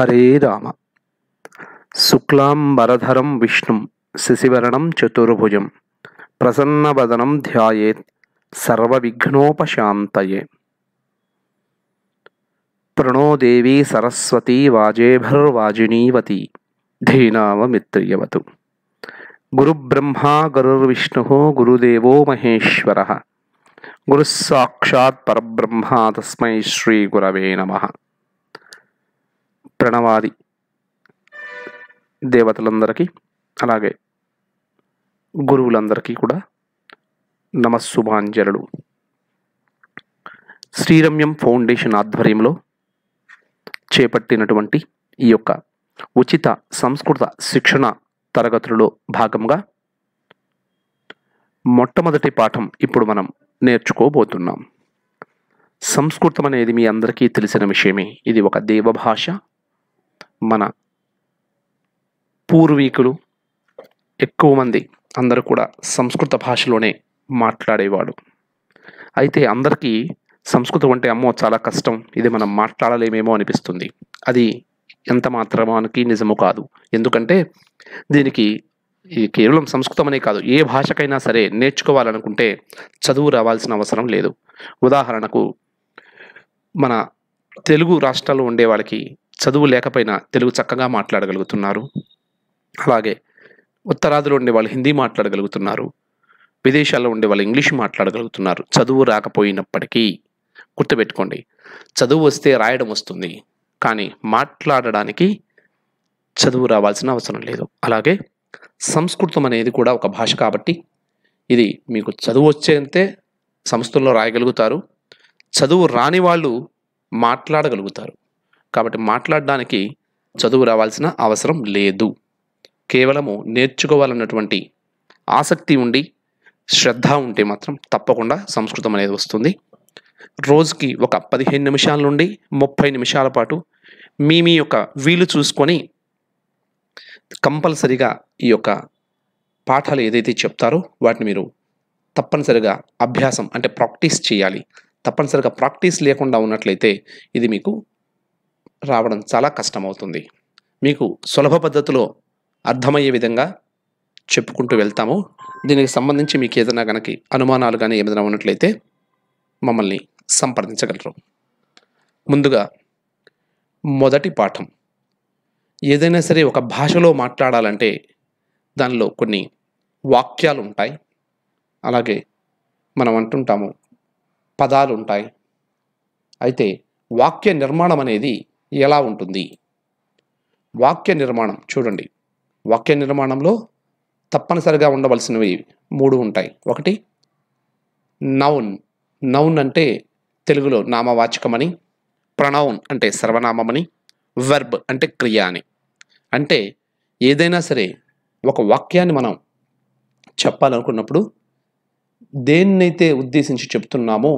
हरे राम शुक्लाम्बरधरं विष्णुं शिशिवर्णं चतुर्भुजं प्रसन्नवदनं ध्यायेत् सर्वविघ्नोपशान्तये प्रणो देवी सरस्वतीवाजेभर्वाजिनीवती धीनावमित्रियवतु गुरुब्रह्मा गुरुर्विष्णुः गुरुदेवो महेश्वरः गुरुस्साक्षात्परब्रह्मा तस्मै श्रीगुरवे नमः ప్రణవాది దేవతలందరికీ అలాగే గురువులందరికీ కూడా నమశుభాంజలు శ్రీరమ్యం ఫౌండేషన్ ఆధ్వర్యంలో చేపట్టినటువంటి ఈ యొక్క ఉచిత సంస్కృత శిక్షణ తరగతులలో భాగంగా మొట్టమొదటి పాఠం ఇప్పుడు మనం నేర్చుకోబోతున్నాం సంస్కృతం అనేది మీ అందరికీ తెలిసిన విషయమే ఇది ఒక దేవభాష మన పూర్వీకులు ఎక్కువ మంది అందరూ కూడా సంస్కృత భాషలోనే మాట్లాడేవాడు అయితే అందరికీ సంస్కృతం అంటే అమ్మో చాలా కష్టం ఇది మనం మాట్లాడలేమేమో అనిపిస్తుంది అది ఎంత మాత్రమానికి నిజము కాదు ఎందుకంటే దీనికి ఈ కేవలం సంస్కృతం అనే కాదు ఏ భాషకైనా సరే నేర్చుకోవాలనుకుంటే చదువు రావాల్సిన అవసరం లేదు ఉదాహరణకు మన తెలుగు రాష్ట్రాల్లో ఉండే వాళ్ళకి చదువు లేకపోయినా తెలుగు చక్కగా మాట్లాడగలుగుతున్నారు అలాగే ఉత్తరాదిలో ఉండే వాళ్ళు హిందీ మాట్లాడగలుగుతున్నారు విదేశాల్లో ఉండే వాళ్ళు ఇంగ్లీష్ మాట్లాడగలుగుతున్నారు చదువు రాకపోయినప్పటికీ గుర్తుపెట్టుకోండి చదువు వస్తే రాయడం వస్తుంది కానీ మాట్లాడడానికి చదువు రావాల్సిన అవసరం లేదు అలాగే సంస్కృతం అనేది కూడా ఒక భాష కాబట్టి ఇది మీకు చదువు వచ్చేంతే సంస్థల్లో రాయగలుగుతారు చదువు రాని వాళ్ళు మాట్లాడగలుగుతారు కాబట్టి మాట్లాడడానికి చదువు రావాల్సిన అవసరం లేదు కేవలము నేర్చుకోవాలన్నటువంటి ఆసక్తి ఉండి శ్రద్ధ ఉంటే మాత్రం తప్పకుండా సంస్కృతం అనేది వస్తుంది రోజుకి ఒక పదిహేను నిమిషాల నుండి ముప్పై నిమిషాల పాటు మీ మీ యొక్క వీలు చూసుకొని కంపల్సరిగా ఈ యొక్క పాఠాలు ఏదైతే చెప్తారో వాటిని మీరు తప్పనిసరిగా అభ్యాసం అంటే ప్రాక్టీస్ చేయాలి తప్పనిసరిగా ప్రాక్టీస్ లేకుండా ఉన్నట్లయితే ఇది మీకు రావడం చాలా కష్టమవుతుంది మీకు సులభ పద్ధతిలో అర్థమయ్యే విధంగా చెప్పుకుంటూ వెళ్తాము దీనికి సంబంధించి మీకు ఏదైనా కనుక అనుమానాలు కానీ ఏమైనా ఉన్నట్లయితే మమ్మల్ని సంప్రదించగలరు ముందుగా మొదటి పాఠం ఏదైనా సరే ఒక భాషలో మాట్లాడాలంటే దానిలో కొన్ని వాక్యాలు ఉంటాయి అలాగే మనం అంటుంటాము పదాలు ఉంటాయి అయితే వాక్య నిర్మాణం అనేది ఎలా ఉంటుంది వాక్య నిర్మాణం చూడండి వాక్య నిర్మాణంలో తప్పనిసరిగా ఉండవలసినవి మూడు ఉంటాయి ఒకటి నౌన్ నౌన్ అంటే తెలుగులో నామవాచకమని ప్రణౌన్ అంటే సర్వనామమని వెర్బ్ అంటే క్రియ అని అంటే ఏదైనా సరే ఒక వాక్యాన్ని మనం చెప్పాలనుకున్నప్పుడు దేన్నైతే ఉద్దేశించి చెప్తున్నామో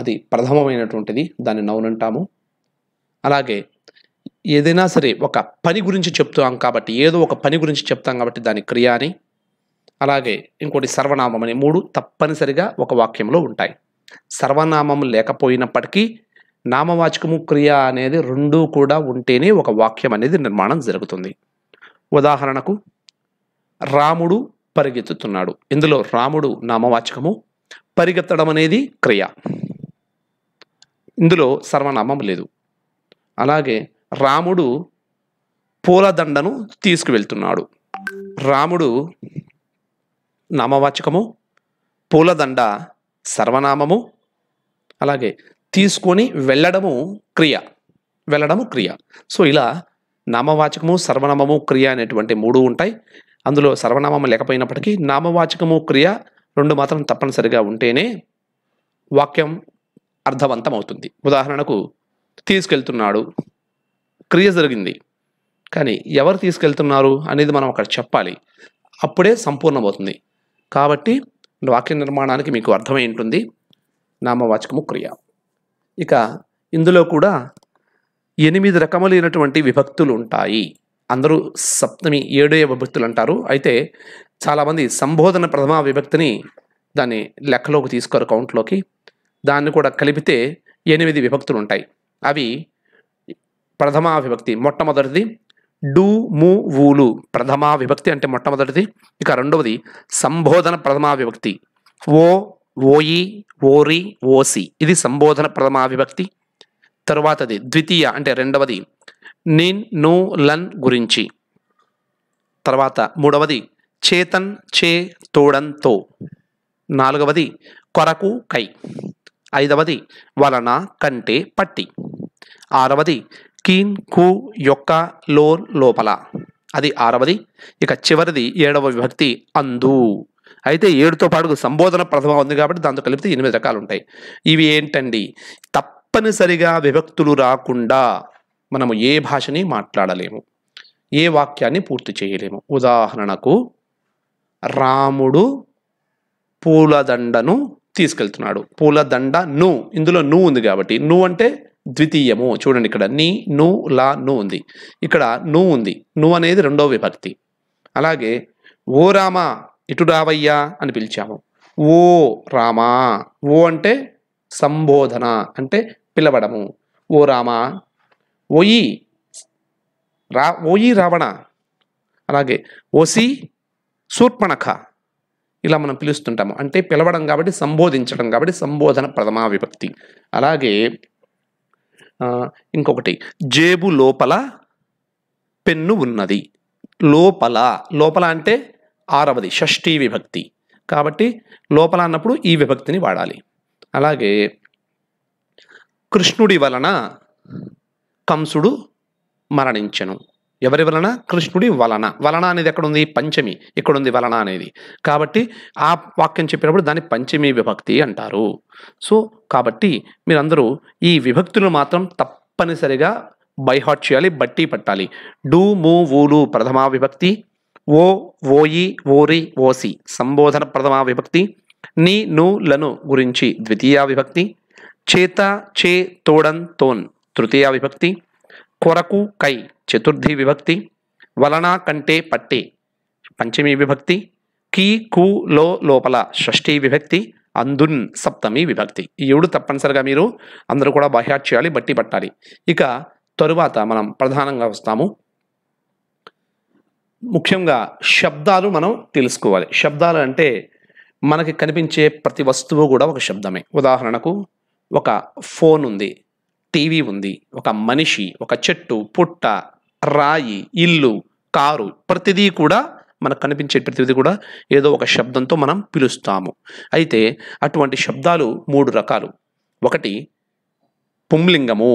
అది ప్రథమమైనటువంటిది దాన్ని నౌన్ అంటాము అలాగే ఏదైనా సరే ఒక పని గురించి చెప్తాం కాబట్టి ఏదో ఒక పని గురించి చెప్తాం కాబట్టి దాని క్రియ అని అలాగే ఇంకోటి సర్వనామం అని మూడు తప్పనిసరిగా ఒక వాక్యంలో ఉంటాయి సర్వనామం లేకపోయినప్పటికీ నామవాచకము క్రియ అనేది రెండూ కూడా ఉంటేనే ఒక వాక్యం అనేది నిర్మాణం జరుగుతుంది ఉదాహరణకు రాముడు పరిగెత్తుతున్నాడు ఇందులో రాముడు నామవాచకము పరిగెత్తడం అనేది క్రియ ఇందులో సర్వనామం లేదు అలాగే రాముడు పూలదండను తీసుకువెళ్తున్నాడు రాముడు నామవాచకము పూలదండ సర్వనామము అలాగే తీసుకొని వెళ్ళడము క్రియ వెళ్ళడము క్రియ సో ఇలా నామవాచకము సర్వనామము క్రియ అనేటువంటి మూడు ఉంటాయి అందులో సర్వనామము లేకపోయినప్పటికీ నామవాచకము క్రియ రెండు మాత్రం తప్పనిసరిగా ఉంటేనే వాక్యం అర్థవంతం అవుతుంది ఉదాహరణకు తీసుకెళ్తున్నాడు క్రియ జరిగింది కానీ ఎవరు తీసుకెళ్తున్నారు అనేది మనం అక్కడ చెప్పాలి అప్పుడే సంపూర్ణమవుతుంది కాబట్టి వాక్య నిర్మాణానికి మీకు అర్థమై ఉంటుంది నామవాచకము క్రియ ఇక ఇందులో కూడా ఎనిమిది రకములైనటువంటి విభక్తులు ఉంటాయి అందరూ సప్తమి ఏడే విభక్తులు అంటారు అయితే చాలామంది సంబోధన ప్రథమ విభక్తిని దాన్ని లెక్కలోకి తీసుకోరు కౌంట్లోకి దాన్ని కూడా కలిపితే ఎనిమిది విభక్తులు ఉంటాయి అవి ప్రథమా విభక్తి మొట్టమొదటిది డూ మూ వూలు ప్రథమా విభక్తి అంటే మొట్టమొదటిది ఇక రెండవది సంబోధన ప్రథమా విభక్తి ఓ ఓయి ఓరి ఓసి ఇది సంబోధన ప్రథమా విభక్తి తరువాతది ద్వితీయ అంటే రెండవది నిన్ ను లన్ గురించి తర్వాత మూడవది చేతన్ చే తోడంతో నాలుగవది కొరకు కై ఐదవది వలన కంటే పట్టి ఆరవది కీన్ కు యొక్క లోన్ లోపల అది ఆరవది ఇక చివరిది ఏడవ విభక్తి అందు అయితే ఏడుతో పాటు సంబోధన ప్రథమ ఉంది కాబట్టి దాంతో కలిపితే ఎనిమిది రకాలు ఉంటాయి ఇవి ఏంటండి తప్పనిసరిగా విభక్తులు రాకుండా మనము ఏ భాషని మాట్లాడలేము ఏ వాక్యాన్ని పూర్తి చేయలేము ఉదాహరణకు రాముడు పూలదండను తీసుకెళ్తున్నాడు పూలదండ ను ఇందులో ను ఉంది కాబట్టి ను అంటే ద్వితీయము చూడండి ఇక్కడ నీ ను లా ను ఉంది ఇక్కడ ను ఉంది ను అనేది రెండో విభక్తి అలాగే ఓ రామ ఇటు రావయ్యా అని పిలిచాము ఓ రామా ఓ అంటే సంబోధన అంటే పిలవడము ఓ రామా ఓయి రా ఓయి రావణ అలాగే ఓసి సూర్పణఖ ఇలా మనం పిలుస్తుంటాము అంటే పిలవడం కాబట్టి సంబోధించడం కాబట్టి సంబోధన ప్రథమా విభక్తి అలాగే ఇంకొకటి జేబు లోపల పెన్ను ఉన్నది లోపల లోపల అంటే ఆరవది షష్ఠీ విభక్తి కాబట్టి లోపల అన్నప్పుడు ఈ విభక్తిని వాడాలి అలాగే కృష్ణుడి వలన కంసుడు మరణించను ఎవరి వలన కృష్ణుడి వలన వలన అనేది ఎక్కడ ఉంది పంచమి ఇక్కడ ఉంది వలన అనేది కాబట్టి ఆ వాక్యం చెప్పినప్పుడు దాన్ని పంచమి విభక్తి అంటారు సో కాబట్టి మీరందరూ ఈ విభక్తులు మాత్రం తప్పనిసరిగా బైహాట్ చేయాలి బట్టి పట్టాలి డూ మూ ఊలు ప్రథమా విభక్తి ఓ ఓయి ఓరి ఓసి సంబోధన ప్రథమా విభక్తి నీ ను లను గురించి ద్వితీయ విభక్తి చేత చే తోడన్ తోన్ తృతీయ విభక్తి కొరకు కై చతుర్థి విభక్తి వలన కంటే పట్టి పంచమి విభక్తి కీ కు లో లోపల షష్ఠీ విభక్తి అందున్ సప్తమి విభక్తి ఈ ఏడు తప్పనిసరిగా మీరు అందరూ కూడా బాహ్యాట్ చేయాలి బట్టి పట్టాలి ఇక తరువాత మనం ప్రధానంగా వస్తాము ముఖ్యంగా శబ్దాలు మనం తెలుసుకోవాలి శబ్దాలు అంటే మనకి కనిపించే ప్రతి వస్తువు కూడా ఒక శబ్దమే ఉదాహరణకు ఒక ఫోన్ ఉంది టీవీ ఉంది ఒక మనిషి ఒక చెట్టు పుట్ట రాయి ఇల్లు కారు ప్రతిదీ కూడా మనకు కనిపించే ప్రతిదీ కూడా ఏదో ఒక శబ్దంతో మనం పిలుస్తాము అయితే అటువంటి శబ్దాలు మూడు రకాలు ఒకటి పుంలింగము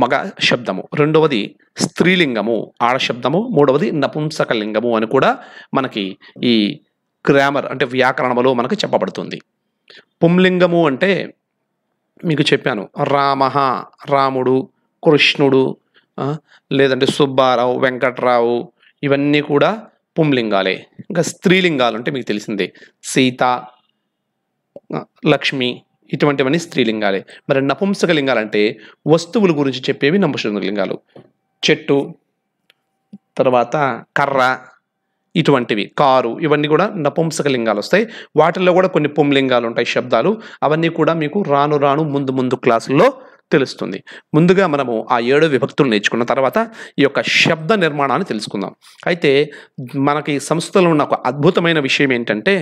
మగ శబ్దము రెండవది స్త్రీలింగము ఆడ శబ్దము మూడవది లింగము అని కూడా మనకి ఈ గ్రామర్ అంటే వ్యాకరణములో మనకు చెప్పబడుతుంది పుంలింగము అంటే మీకు చెప్పాను రామ రాముడు కృష్ణుడు లేదంటే సుబ్బారావు వెంకట్రావు ఇవన్నీ కూడా పుంలింగాలే ఇంకా స్త్రీలింగాలు అంటే మీకు తెలిసిందే సీత లక్ష్మి ఇటువంటివన్నీ స్త్రీలింగాలే మరి నపుంసక లింగాలంటే వస్తువుల గురించి చెప్పేవి నపుంసక లింగాలు చెట్టు తర్వాత కర్ర ఇటువంటివి కారు ఇవన్నీ కూడా నపుంసక లింగాలు వస్తాయి వాటిల్లో కూడా కొన్ని పుంలింగాలు ఉంటాయి శబ్దాలు అవన్నీ కూడా మీకు రాను రాను ముందు ముందు క్లాసుల్లో తెలుస్తుంది ముందుగా మనము ఆ ఏడు విభక్తులు నేర్చుకున్న తర్వాత ఈ యొక్క శబ్ద నిర్మాణాన్ని తెలుసుకుందాం అయితే మనకి సంస్థలో ఉన్న ఒక అద్భుతమైన విషయం ఏంటంటే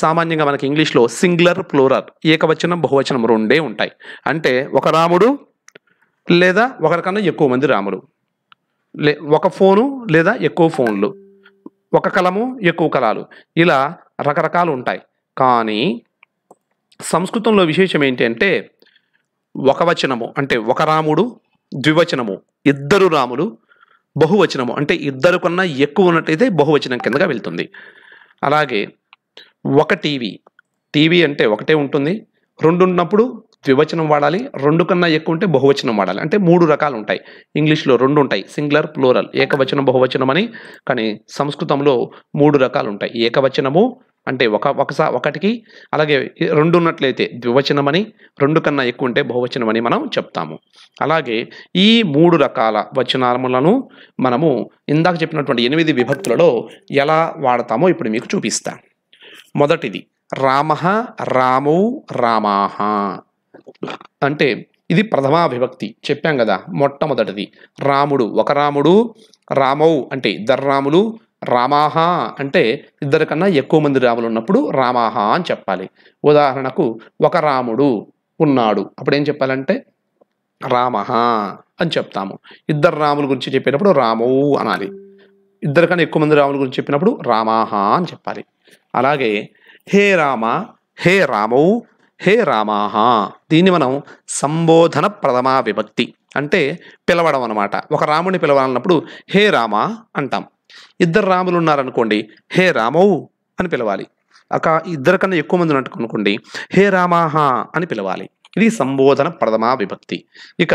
సామాన్యంగా మనకి ఇంగ్లీష్లో సింగులర్ ప్లూరర్ ఏకవచనం బహువచనం రెండే ఉంటాయి అంటే ఒక రాముడు లేదా ఒకరికన్నా ఎక్కువ మంది రాములు లే ఒక ఫోను లేదా ఎక్కువ ఫోన్లు ఒక కలము ఎక్కువ కళాలు ఇలా రకరకాలు ఉంటాయి కానీ సంస్కృతంలో విశేషం ఏంటంటే ఒక వచనము అంటే ఒక రాముడు ద్వివచనము ఇద్దరు రాములు బహువచనము అంటే ఇద్దరు కన్నా ఎక్కువ ఉన్నట్టయితే బహువచనం కిందగా వెళ్తుంది అలాగే ఒక టీవీ టీవీ అంటే ఒకటే ఉంటుంది రెండు ఉన్నప్పుడు ద్వివచనం వాడాలి రెండు కన్నా ఎక్కువ ఉంటే బహువచనం వాడాలి అంటే మూడు రకాలు ఉంటాయి ఇంగ్లీష్లో రెండు ఉంటాయి సింగులర్ ప్లూరల్ ఏకవచనం బహువచనం అని కానీ సంస్కృతంలో మూడు రకాలు ఉంటాయి ఏకవచనము అంటే ఒక ఒకసా ఒకటికి అలాగే రెండు ఉన్నట్లయితే ద్వివచనం అని రెండు కన్నా ఎక్కువ ఉంటే బహువచనం అని మనం చెప్తాము అలాగే ఈ మూడు రకాల వచనాలను మనము ఇందాక చెప్పినటువంటి ఎనిమిది విభక్తులలో ఎలా వాడతామో ఇప్పుడు మీకు చూపిస్తాను మొదటిది రామ రాము రామాహ అంటే ఇది విభక్తి చెప్పాం కదా మొట్టమొదటిది రాముడు ఒక రాముడు రామౌ అంటే ఇద్దరు రాములు రామాహ అంటే ఇద్దరికన్నా కన్నా ఎక్కువ మంది రాములు ఉన్నప్పుడు రామాహ అని చెప్పాలి ఉదాహరణకు ఒక రాముడు ఉన్నాడు అప్పుడు ఏం చెప్పాలంటే రామహ అని చెప్తాము ఇద్దరు రాముల గురించి చెప్పేటప్పుడు రామౌ అనాలి ఇద్దరికన్నా కన్నా ఎక్కువ మంది రాముల గురించి చెప్పినప్పుడు రామాహ అని చెప్పాలి అలాగే హే రామ హే రామౌ హే రామాహ దీన్ని మనం సంబోధన ప్రథమా విభక్తి అంటే పిలవడం అనమాట ఒక రాముని పిలవాలన్నప్పుడు హే రామ అంటాం ఇద్దరు రాములు ఉన్నారనుకోండి హే రామవు అని పిలవాలి అక ఇద్దరు కన్నా ఎక్కువ మంది ఉన్నట్టు అనుకోండి హే రామాహ అని పిలవాలి ఇది సంబోధన ప్రథమా విభక్తి ఇక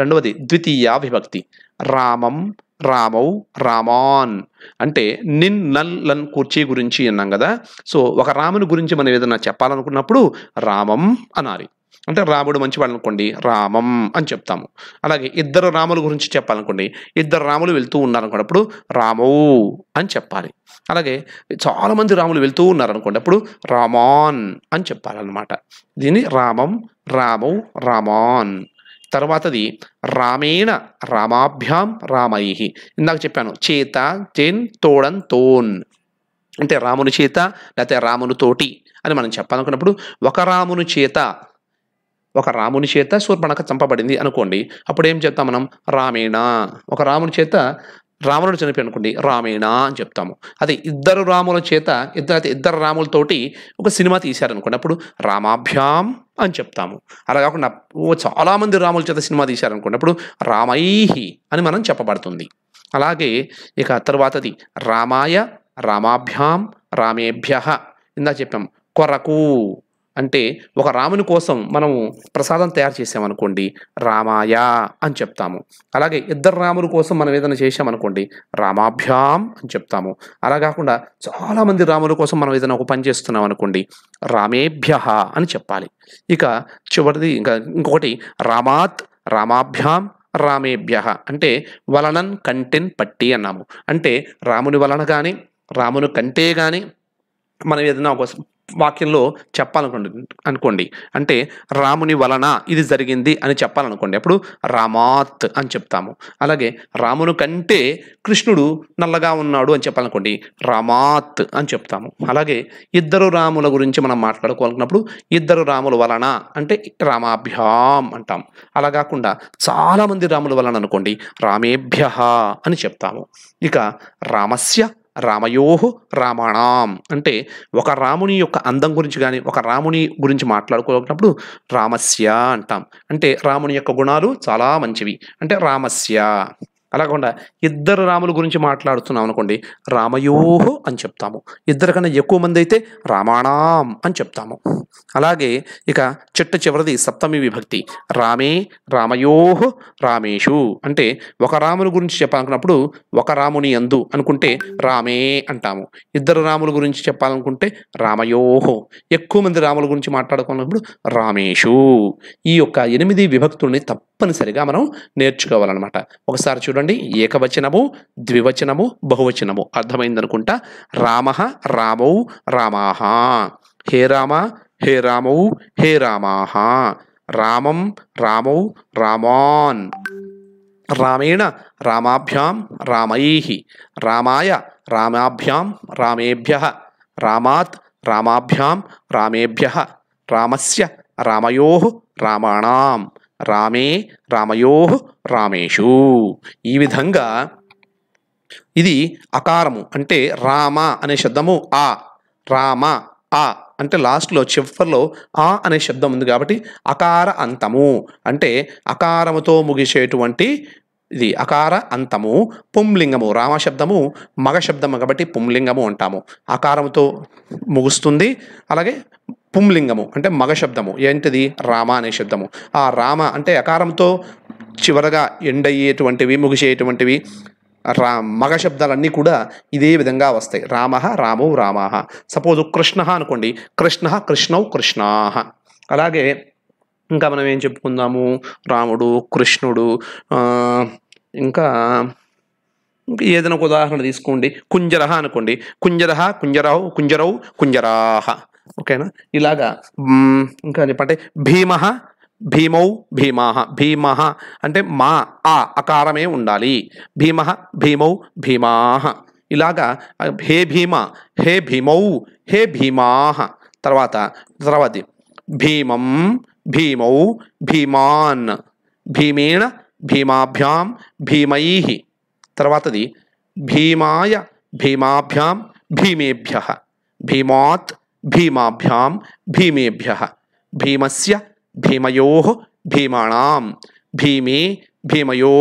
రెండవది ద్వితీయ విభక్తి రామం రామౌ రామాన్ అంటే నిన్ నల్ లన్ కుర్చీ గురించి అన్నాం కదా సో ఒక రాముని గురించి మనం ఏదైనా చెప్పాలనుకున్నప్పుడు రామం అనాలి అంటే రాముడు మంచివాడు అనుకోండి రామం అని చెప్తాము అలాగే ఇద్దరు రాముల గురించి చెప్పాలనుకోండి ఇద్దరు రాములు వెళ్తూ ఉన్నారనుకున్నప్పుడు రామౌ అని చెప్పాలి అలాగే చాలామంది రాములు వెళ్తూ ఉన్నారనుకోండి అప్పుడు రామాన్ అని చెప్పాలన్నమాట దీన్ని రామం రామౌ రామాన్ తర్వాతది రామేణ రామాభ్యాం రామై ఇందాక చెప్పాను చేత చేన్ తోడన్ తోన్ అంటే రాముని చేత లేకపోతే రాముని తోటి అని మనం చెప్పాలనుకున్నప్పుడు ఒక రాముని చేత ఒక రాముని చేత శూర్పణక చంపబడింది అనుకోండి అప్పుడు ఏం చెప్తాం మనం రామేణ ఒక రాముని చేత రాముడు చనిపోయి అనుకోండి రామేణ అని చెప్తాము అదే ఇద్దరు రాముల చేత ఇద్దరు అయితే ఇద్దరు రాములతోటి ఒక సినిమా తీశారనుకోండి అప్పుడు రామాభ్యాం అని చెప్తాము అలా కాకుండా ఓ చాలామంది రాముల చేత సినిమా తీశారనుకున్నప్పుడు రామైహి అని మనం చెప్పబడుతుంది అలాగే ఇక తర్వాతది రామాయ రామాభ్యాం రామేభ్య ఇందా చెప్పాం కొరకు అంటే ఒక రాముని కోసం మనము ప్రసాదం తయారు చేసామనుకోండి రామాయ అని చెప్తాము అలాగే ఇద్దరు రాముల కోసం మనం ఏదైనా చేసామనుకోండి రామాభ్యాం అని చెప్తాము అలా కాకుండా చాలామంది రాముల కోసం మనం ఏదైనా ఒక పని చేస్తున్నాం అనుకోండి రామేభ్య అని చెప్పాలి ఇక చివరిది ఇంకా ఇంకొకటి రామాత్ రామాభ్యాం రామేభ్య అంటే వలనన్ కంటెన్ పట్టి అన్నాము అంటే రాముని వలన కానీ రాముని కంటే కానీ మనం ఏదైనా ఒక వాక్యంలో చెప్పాలనుకోండి అనుకోండి అంటే రాముని వలన ఇది జరిగింది అని చెప్పాలనుకోండి అప్పుడు రామాత్ అని చెప్తాము అలాగే రామును కంటే కృష్ణుడు నల్లగా ఉన్నాడు అని చెప్పాలనుకోండి రామాత్ అని చెప్తాము అలాగే ఇద్దరు రాముల గురించి మనం మాట్లాడుకోవాలనుకున్నప్పుడు ఇద్దరు రాముల వలన అంటే రామాభ్యాం అంటాం అలా కాకుండా చాలామంది రాముల వలన అనుకోండి రామేభ్య అని చెప్తాము ఇక రామస్య రామయో రామాణం అంటే ఒక రాముని యొక్క అందం గురించి కానీ ఒక రాముని గురించి మాట్లాడుకున్నప్పుడు రామస్య అంటాం అంటే రాముని యొక్క గుణాలు చాలా మంచివి అంటే రామస్య అలాగకుండా ఇద్దరు రాముల గురించి మాట్లాడుతున్నాం అనుకోండి రామయోహో అని చెప్తాము ఇద్దరికన్నా ఎక్కువ మంది అయితే రామాణాం అని చెప్తాము అలాగే ఇక చిట్ట చివరిది సప్తమి విభక్తి రామే రామయోహ్ రామేషు అంటే ఒక రాముని గురించి చెప్పాలనుకున్నప్పుడు ఒక రాముని ఎందు అనుకుంటే రామే అంటాము ఇద్దరు రాముల గురించి చెప్పాలనుకుంటే రామయోహు ఎక్కువ మంది రాముల గురించి మాట్లాడుకున్నప్పుడు రామేషు ఈ యొక్క ఎనిమిది విభక్తుల్ని తప్పనిసరిగా మనం నేర్చుకోవాలన్నమాట ఒకసారి చూడండి చూడండి ఏకవచనము ద్వివచనము బహువచనము అర్థమైందనుకుంటా రామ రామౌ రామాహ హే రామ హే రామౌ హే రామాహ రామం రామౌ రామాన్ రామేణ రామాభ్యాం రామై రామాయ రామాభ్యాం రామేభ్య రామాత్ రామాభ్యాం రామేభ్య రామస్య రామయో రామాణం రామే రామయో రామేషు ఈ విధంగా ఇది అకారము అంటే రామ అనే శబ్దము ఆ రామ ఆ అంటే లాస్ట్లో చివరిలో ఆ అనే శబ్దం ఉంది కాబట్టి అకార అంతము అంటే అకారముతో ముగిసేటువంటి ఇది అకార అంతము పుంలింగము రామ శబ్దము మగ శబ్దము కాబట్టి పుంలింగము అంటాము అకారముతో ముగుస్తుంది అలాగే పుంలింగము అంటే మగ శబ్దము ఏంటిది రామ అనే శబ్దము ఆ రామ అంటే అకారంతో చివరగా ఎండయ్యేటువంటివి ముగిసేటువంటివి రా మగ శబ్దాలన్నీ కూడా ఇదే విధంగా వస్తాయి రామ రామౌ రామాహ సపోజ్ కృష్ణ అనుకోండి కృష్ణ కృష్ణౌ కృష్ణాహ అలాగే ఇంకా మనం ఏం చెప్పుకుందాము రాముడు కృష్ణుడు ఇంకా ఏదైనా ఒక ఉదాహరణ తీసుకోండి కుంజరహ అనుకోండి కుంజరహ కుంజరావు కుంజరౌ కుంజరాహ ఓకేనా ఇలాగా ఇంకా చెప్పంటే భీమ భీమౌ భీమా భీమ అంటే మా ఆ అకారమే ఉండాలి భీమ భీమౌ భీమా ఇలాగా హే భీమ హే భీమౌ హే భీమా తర్వాత తర్వాతి భీమం భీమౌ భీమాన్ భీమేణ భీమాభ్యాం భీమై తర్వాతది భీమాయ భీమాభ్యాం భీమేభ్య భీమాత్ భీమాభ్యాం భీమేభ్య భీమస్య భీమయో భీమాణం భీమే భీమయో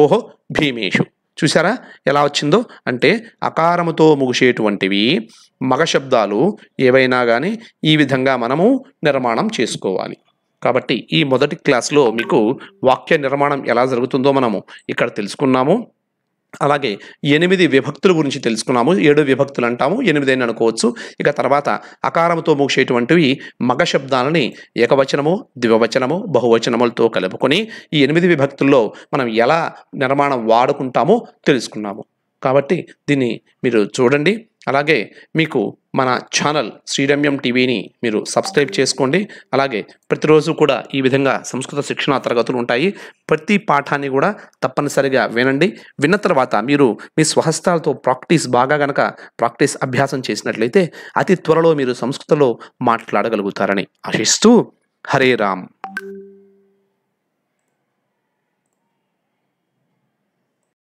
భీమేషు చూసారా ఎలా వచ్చిందో అంటే అకారముతో ముగిసేటువంటివి మగ శబ్దాలు ఏవైనా కానీ ఈ విధంగా మనము నిర్మాణం చేసుకోవాలి కాబట్టి ఈ మొదటి క్లాస్లో మీకు వాక్య నిర్మాణం ఎలా జరుగుతుందో మనము ఇక్కడ తెలుసుకున్నాము అలాగే ఎనిమిది విభక్తుల గురించి తెలుసుకున్నాము ఏడు విభక్తులు అంటాము ఎనిమిది అని అనుకోవచ్చు ఇక తర్వాత అకారంతో ముగిసేటువంటివి మగ శబ్దాలని ఏకవచనము ద్వివచనము బహువచనములతో కలుపుకొని ఈ ఎనిమిది విభక్తుల్లో మనం ఎలా నిర్మాణం వాడుకుంటామో తెలుసుకున్నాము కాబట్టి దీన్ని మీరు చూడండి అలాగే మీకు మన ఛానల్ శ్రీరమ్యం టీవీని మీరు సబ్స్క్రైబ్ చేసుకోండి అలాగే ప్రతిరోజు కూడా ఈ విధంగా సంస్కృత శిక్షణ తరగతులు ఉంటాయి ప్రతి పాఠాన్ని కూడా తప్పనిసరిగా వినండి విన్న తర్వాత మీరు మీ స్వహస్తాలతో ప్రాక్టీస్ బాగా గనక ప్రాక్టీస్ అభ్యాసం చేసినట్లయితే అతి త్వరలో మీరు సంస్కృతలో మాట్లాడగలుగుతారని ఆశిస్తూ హరే రామ్